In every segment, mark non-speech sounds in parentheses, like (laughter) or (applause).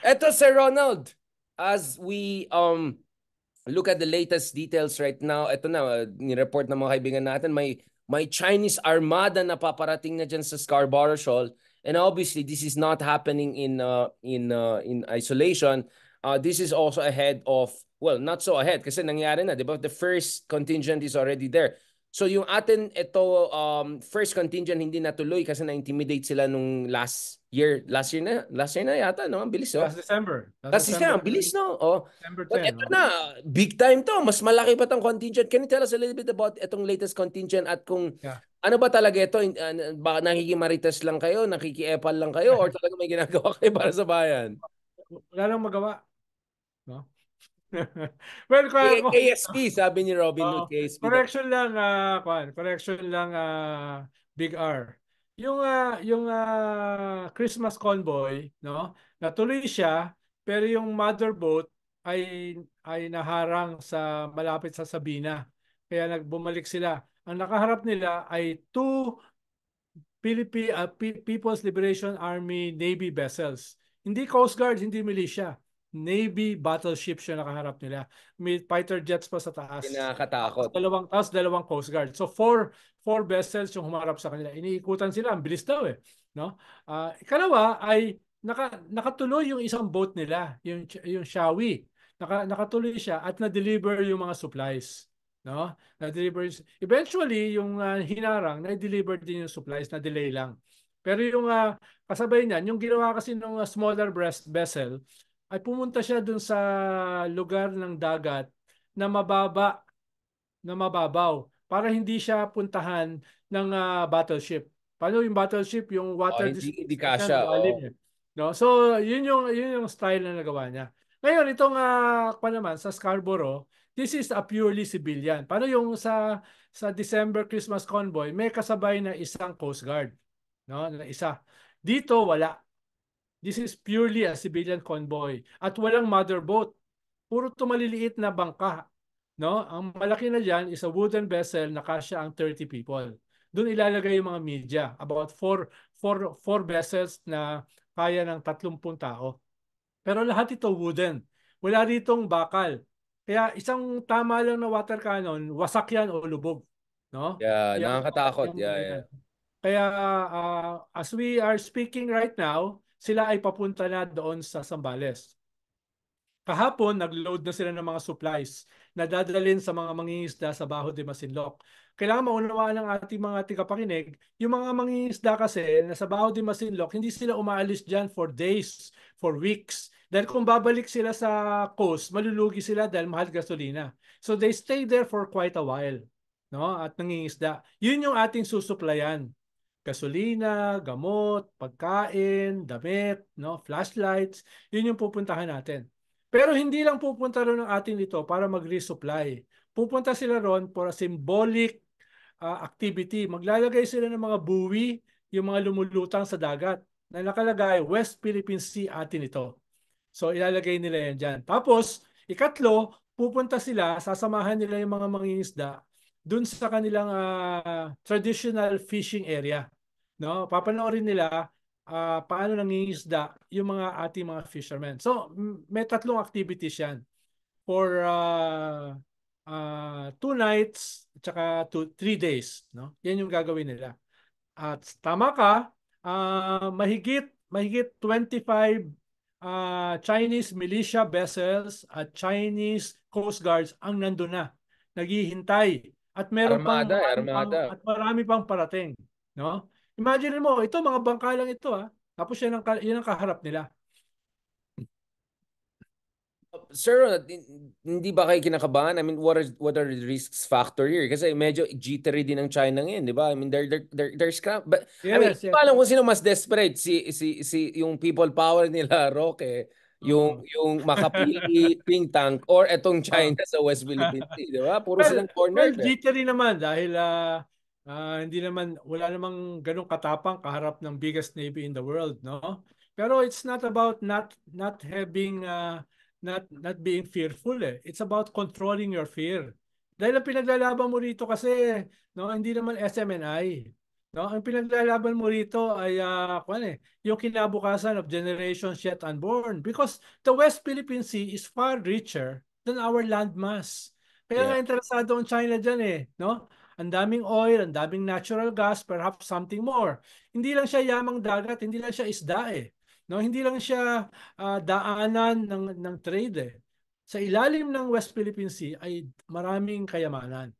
Eto Sir Ronald, as we um look at the latest details right now, eto na, uh, ni-report ng mga kaibigan natin, may, may Chinese armada na paparating na dyan sa Scarborough Shoal. And obviously, this is not happening in uh, in uh, in isolation. Uh, this is also ahead of, well, not so ahead kasi nangyari na, di ba? The first contingent is already there. So yung atin ito um, first contingent hindi natuloy kasi na-intimidate sila nung last year. Last year na, last year na yata, no? Ang bilis, oh. Last December. Last, last December, ang bilis, no? Oh. December 10. But ito oh. na, big time to. Mas malaki pa tong contingent. Can you tell us a little bit about itong latest contingent at kung yeah. ano ba talaga ito? Ah, baka nakikimarites lang kayo, nakikiepal lang kayo, (laughs) or talaga may ginagawa kayo para sa bayan? Wala nang magawa. (laughs) well, kaya, KSP, sabi ni Robin uh, oh, KSP. Correction lang, uh, kwan, correction lang, uh, Big R. Yung, uh, yung uh, Christmas convoy, no? natuloy siya, pero yung mother boat ay, ay naharang sa malapit sa Sabina. Kaya nagbumalik sila. Ang nakaharap nila ay two Philippine, uh, People's Liberation Army Navy vessels. Hindi Coast Guard, hindi militia Navy battleship siya nakaharap nila. May fighter jets pa sa taas. Kinakatakot. Dalawang taas, dalawang coast guard. So four four vessels yung humarap sa kanila. Iniikutan sila, ang bilis daw eh, no? Uh, ikalawa ay naka, nakatuloy yung isang boat nila, yung yung Shawi. Naka, nakatuloy siya at na-deliver yung mga supplies, no? Na-deliver eventually yung uh, hinarang na-deliver din yung supplies, na-delay lang. Pero yung uh, kasabay niyan, yung ginawa kasi ng uh, smaller breast vessel, ay pumunta siya dun sa lugar ng dagat na mababa na mababaw para hindi siya puntahan ng uh, battleship. Paano yung battleship, yung water oh, hindi, hindi kasha, oh. no? So, yun yung yun yung style na nagawa niya. Ngayon itong uh, ah, pa naman sa Scarborough, this is a purely civilian. Paano yung sa sa December Christmas convoy, may kasabay na isang Coast Guard, no? Na isa. Dito wala. This is purely a civilian convoy at walang mother boat. Puro to maliliit na bangka. No? Ang malaki na diyan is a wooden vessel na kasya ang 30 people. Doon ilalagay yung mga media, about four, four, four vessels na kaya ng 30 tao. Pero lahat ito wooden. Wala ritong bakal. Kaya isang tama lang na water cannon, wasak yan o lubog. No? Yeah, nakakatakot. Yeah, yeah. Kaya uh, as we are speaking right now, sila ay papunta na doon sa Sambales. Kahapon, nagload na sila ng mga supplies na dadalhin sa mga mangingisda sa Baho de Masinloc. Kailangan maunawaan ng ating mga tigapakinig, yung mga mangingisda kasi na sa Baho de Masinloc, hindi sila umaalis dyan for days, for weeks. Dahil kung babalik sila sa coast, malulugi sila dahil mahal gasolina. So they stay there for quite a while. No? At nangingisda. Yun yung ating susuplayan gasolina, gamot, pagkain, damit, no, flashlights, yun yung pupuntahan natin. Pero hindi lang pupunta ron ng atin ito para mag-resupply. Pupunta sila ron for a symbolic uh, activity. Maglalagay sila ng mga buwi, yung mga lumulutang sa dagat na nakalagay West Philippine Sea atin ito. So ilalagay nila yan dyan. Tapos, ikatlo, pupunta sila, sasamahan nila yung mga mangingisda dun sa kanilang uh, traditional fishing area no? Papanoorin nila uh, paano nangingisda yung mga ating mga fishermen. So, may tatlong activities 'yan for uh, uh, two nights at saka two, three days, no? Yan yung gagawin nila. At tama ka, uh, mahigit mahigit 25 uh, Chinese militia vessels at Chinese coast guards ang nandoon na naghihintay at meron armada, pang eh, armada. Pang, at marami pang parating no Imagine mo, ito mga bangka lang ito ha. Ah. Tapos yan ang, yan ang kaharap nila. Sir, ah, hindi ba kayo kinakabahan? I mean, what are what are the risks factor here? Kasi medyo jittery din ang China ngayon, di ba? I mean, they're they're they're, they're scrap. But yes, I mean, yes. alam kung sino mas desperate si si si yung people power nila (laughs) Roque, yung oh. yung makapili (laughs) think tank or etong ah. China oh. sa West Philippines, di ba? Puro well, silang corner. Well, jittery naman dahil uh, Ah, hindi naman wala namang ganong katapang kaharap ng biggest navy in the world, no? Pero it's not about not not having uh, not not being fearful. Eh. It's about controlling your fear. Dahil ang pinaglalaban mo rito kasi, no, hindi naman SMNI. No, ang pinaglalaban mo rito ay uh, eh, yung kinabukasan of generations yet unborn because the West Philippine Sea is far richer than our landmass. Kaya yeah. interesado ang China diyan eh, no? ang daming oil, ang daming natural gas, perhaps something more. Hindi lang siya yamang dagat, hindi lang siya isda eh. No, hindi lang siya uh, daanan ng ng trade eh. Sa ilalim ng West Philippine Sea ay maraming kayamanan,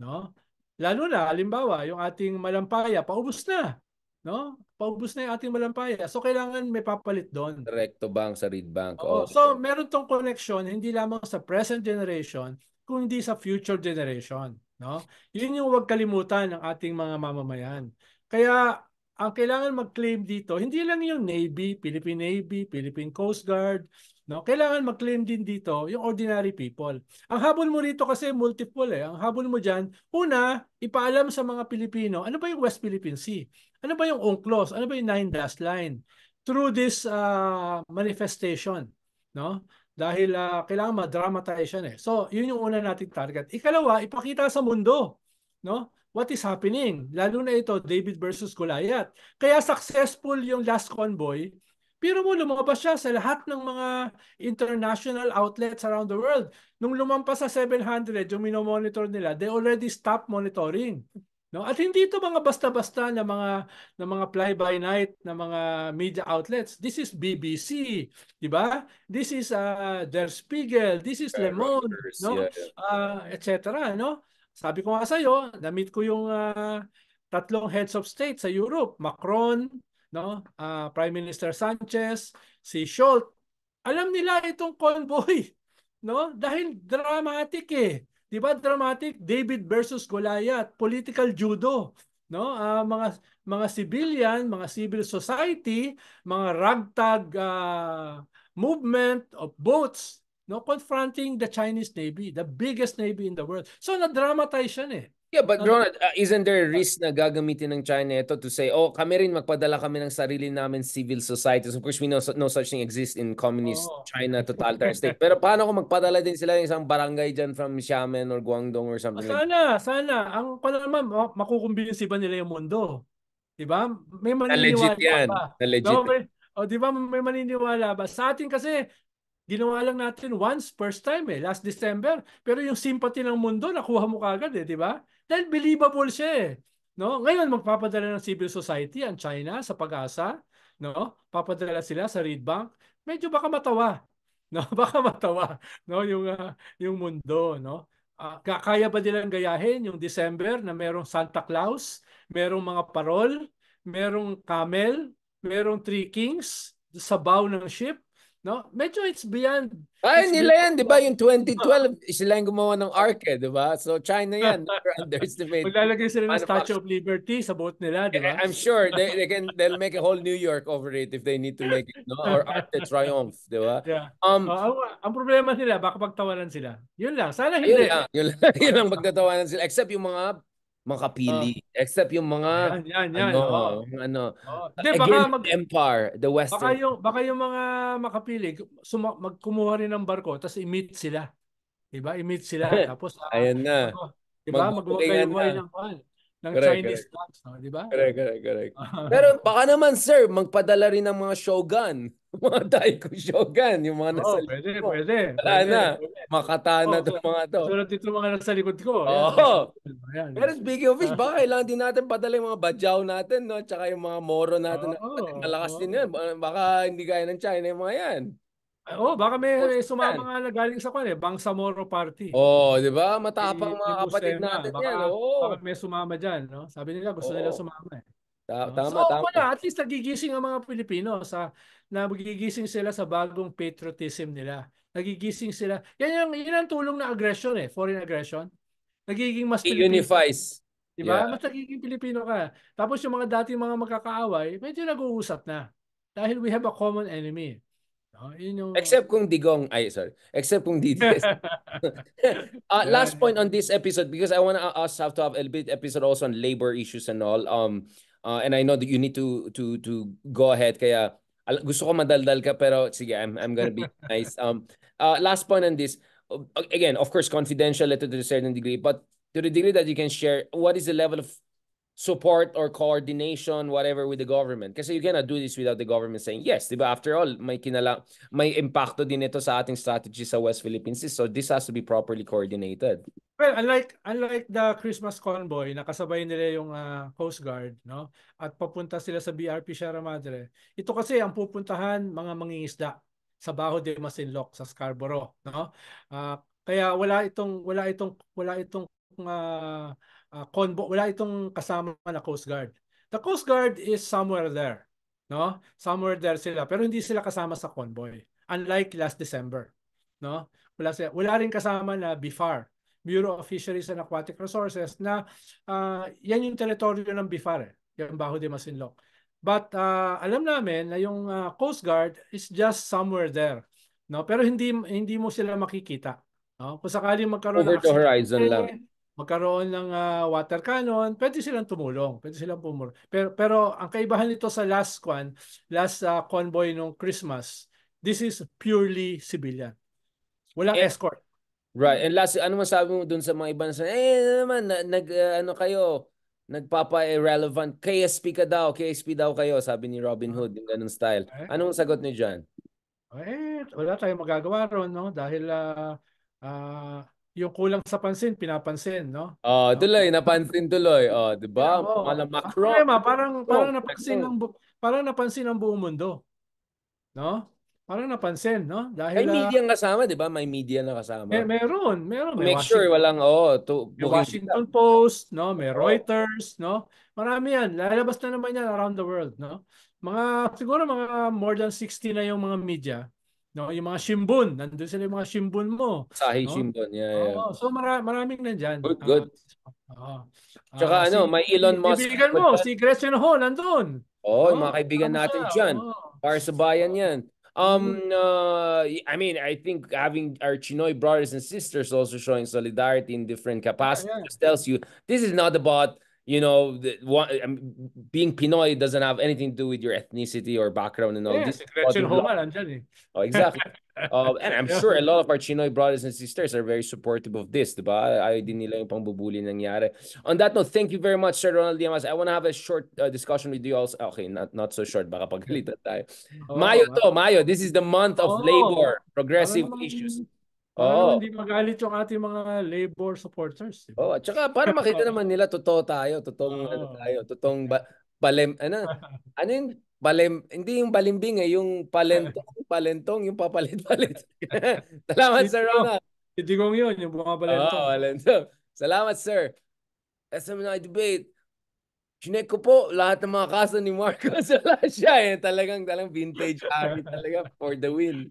no? Lalo na halimbawa yung ating malampaya paubos na, no? Paubos na yung ating malampaya. So kailangan may papalit doon. Direkto bang sa Reed Bank. Oo. Oh. So meron tong connection hindi lamang sa present generation kundi sa future generation. No? Yun yung huwag kalimutan ng ating mga mamamayan. Kaya ang kailangan mag-claim dito, hindi lang yung Navy, Philippine Navy, Philippine Coast Guard, no? Kailangan mag-claim din dito yung ordinary people. Ang habol mo rito kasi multiple eh. Ang habol mo diyan, una, ipaalam sa mga Pilipino, ano ba yung West Philippine Sea? Ano ba yung UNCLOS? Ano ba yung Nine Dash Line? Through this uh, manifestation, no? Dahil uh, kailangan madramatize yan eh. So, yun yung una nating target. Ikalawa, ipakita sa mundo, no? What is happening? Lalo na ito, David versus Goliath. Kaya successful yung last convoy pero mo, lumabas siya sa lahat ng mga international outlets around the world. Nung lumampas sa 700, yung minomonitor nila, they already stopped monitoring. No? At hindi ito mga basta-basta na mga na mga fly by night na mga media outlets. This is BBC, 'di ba? This is uh, Der Spiegel, this is Le Monde, no? Yeah, yeah. Uh, etc., no? Sabi ko nga sa iyo, na-meet ko yung uh, tatlong heads of state sa Europe, Macron, no? Uh, Prime Minister Sanchez, si Scholz. Alam nila itong convoy, (laughs) no? Dahil dramatic eh. 'Di ba dramatic David versus Goliath, political judo, no? Uh, mga mga civilian, mga civil society, mga ragtag uh, movement of boats, no, confronting the Chinese Navy, the biggest navy in the world. So na-dramatize 'yan eh. Yeah, but ano? Ronald, uh, isn't there a ah. risk na gagamitin ng China ito to say, oh, kami rin, magpadala kami ng sarili namin civil societies. Of course, we know no such thing exists in communist oh. China totalitarian state. Pero paano kung magpadala din sila ng isang barangay dyan from Xiamen or Guangdong or something? Ah, sana, like? sana. Ang kung ano naman, makukumbinsi ba nila yung mundo? Diba? May maniniwala na legit yan. ba? legit. No, may, oh, diba may maniniwala ba? Sa atin kasi, ginawa lang natin once, first time eh, last December. Pero yung sympathy ng mundo, nakuha mo kagad eh, di ba? Dahil believable siya eh. No? Ngayon, magpapadala ng civil society ang China sa pag-asa. No? Papadala sila sa Red Bank. Medyo baka matawa. (laughs) No? Baka matawa no? yung, uh, yung mundo. No? Uh, kaya ba nilang gayahin yung December na merong Santa Claus, merong mga parol, merong camel, merong three kings, sabaw ng ship, No? Medyo it's beyond. Ay, ah, it's nila beyond, yan, di ba? Yung 2012, sila yung gumawa ng ARC, eh, di ba? So, China yan. Never (laughs) underestimate. Maglalagay sila ng Statue of Liberty sa boat nila, di ba? Eh, I'm sure they, they can, they'll make a whole New York over it if they need to make it, no? Or Arc de Triomphe, di ba? Yeah. Um, uh, ang, ang, problema nila, baka pagtawanan sila. Yun lang. Sana hindi. Yun lang. Yun lang, (laughs) yun lang magtatawanan sila. Except yung mga makapili. Uh, Except yung mga yan, yan, yan, ano, oh. yung ano. Oh. Hindi, baka mag, Empire, the Western. Baka yung, baka yung mga makapili, suma, magkumuha rin ng barko, (laughs) tapos i-meet sila. Diba? I-meet sila. tapos, uh, Ayan na. Ano, diba? Mag-huwagay-huwagay ng, ng correct, Chinese correct. dance, no? di ba? Correct, correct, correct. (laughs) Pero baka naman, sir, magpadala rin ng mga Shogun. (laughs) mga Daiko Shogun, yung mga nasa oh, likod pwede, ko. Pwede, pwede, na. Pwede. Makatana oh, mga to. Sunod dito mga nasa likod ko. Oo. Oh. Yan. Pero speaking of which, (laughs) baka kailangan din natin padala yung mga badyaw natin, no? Tsaka yung mga moro natin. Oh, na, malakas oh. din yan. Baka hindi kaya ng China yung mga yan. Oh, baka may sumama nga na galing sa kanila, eh, Bangsamoro Party. Oh, di ba? Matapang si, mga kapatid Busema. natin baka, yan. Oh. Baka may sumama diyan, No? Sabi nila, gusto oh. nila sumama eh. Ta- tama, so, tama. Wala, at least nagigising ang mga Pilipino sa na magigising sila sa bagong patriotism nila. Nagigising sila. Yan yung yan ang tulong na aggression eh, foreign aggression. Nagiging mas Pilipino. unifies. ba? Yeah. Mas nagiging Pilipino ka. Tapos yung mga dating mga magkakaaway, medyo nag-uusap na. Dahil we have a common enemy. Ah, you know. Except kung digong, ay sorry. Except kung dides. (laughs) (laughs) uh, last point on this episode because I want uh, us have to have a bit episode also on labor issues and all. Um, uh, and I know that you need to to to go ahead. Kaya gusto ko madaldal ka pero sige, I'm I'm gonna be (laughs) nice. Um, uh, last point on this. Again, of course, confidential letter to a certain degree, but to the degree that you can share, what is the level of support or coordination, whatever, with the government. Kasi you cannot do this without the government saying yes. Diba? After all, may, kinala, may impacto din ito sa ating strategy sa West Philippines. So this has to be properly coordinated. Well, unlike, unlike the Christmas convoy, nakasabay nila yung uh, Coast Guard, no? at papunta sila sa BRP Sierra Madre. Ito kasi ang pupuntahan mga mangingisda sa Bajo de Masinloc, sa Scarborough. No? Uh, kaya wala itong wala itong wala itong uh, uh, convo, wala itong kasama na Coast Guard. The Coast Guard is somewhere there. No? Somewhere there sila. Pero hindi sila kasama sa convoy. Unlike last December. No? Wala, sila, wala rin kasama na BIFAR, Bureau of Fisheries and Aquatic Resources, na uh, yan yung teritoryo ng BIFAR. Eh, yung Baho de Masinloc. But uh, alam namin na yung uh, Coast Guard is just somewhere there. No? Pero hindi hindi mo sila makikita. No? Kung sakaling magkaroon Over ng accident, horizon eh, lang magkaroon ng uh, water cannon, pwede silang tumulong, pwede silang pumulong. Pero, pero ang kaibahan nito sa last one, last uh, convoy nung Christmas, this is purely civilian. Walang and, eh, escort. Right. And last, ano masabi mo dun sa mga ibang sa, eh ano naman, na, nag, uh, ano kayo, nagpapa-irrelevant, KSP ka daw, KSP daw kayo, sabi ni Robin Hood, yung ganun style. Okay. Eh. Anong sagot ni John? Eh, wala tayong magagawa ron, no? Dahil, uh, uh, yung kulang sa pansin, pinapansin, no? Oh, tuloy, napansin tuloy. Oh, di ba? Oh, Mga Macron. Problema, parang, parang napansin ng parang napansin ng buong mundo. No? Parang napansin, no? Dahil May ah, media ang kasama, di ba? May media na kasama. May, meron, meron. May Make Washington, sure walang, oh, to, may Washington Post, no? May oh. Reuters, no? Marami yan. Lalabas na naman yan around the world, no? Mga, siguro mga more than 60 na yung mga media No, yung mga shimbun, nandun sila yung mga shimbun mo. Sahi no? shimbun, yeah, yeah. Oh, so mara- maraming nandiyan. Good, good. Uh, uh, Tsaka uh, ano, si, may Elon Musk. Kaibigan mo, si Gretchen Ho, nandun. oh, oh, yung mga kaibigan natin siya. dyan. Oh. Para sa bayan yan. Um, mm-hmm. uh, I mean, I think having our Chinoy brothers and sisters also showing solidarity in different capacities yeah, yeah. tells you this is not about you know, the, um, being Pinoy doesn't have anything to do with your ethnicity or background and all this. Oh, exactly. uh, (laughs) and I'm sure a lot of our Chinoy brothers and sisters are very supportive of this, diba? yung On that note, thank you very much, Sir Ronald Diamas. I want to have a short uh, discussion with you also. Ah, okay, not, not so short, baka pagalitan tayo. Oh, Mayo to, Mayo. This is the month of oh, labor, progressive issues. Para hindi magalit yung ating mga labor supporters. Diba? Oh, at saka para makita naman nila totoo tayo, totoong ano Oo. ano tayo, totoong ba, balem ano, ano yung balem hindi yung balimbing eh, yung palentong, palentong, yung papalit-palit. (laughs) Salamat Sir Ronald. Si Digong yun, yung bumabalento. Oo, palentong. Salamat Sir. SMNI debate. Chinek ko po lahat ng mga kaso ni Marcos. (laughs) Wala siya eh. Talagang, talagang vintage art. Talaga for the win.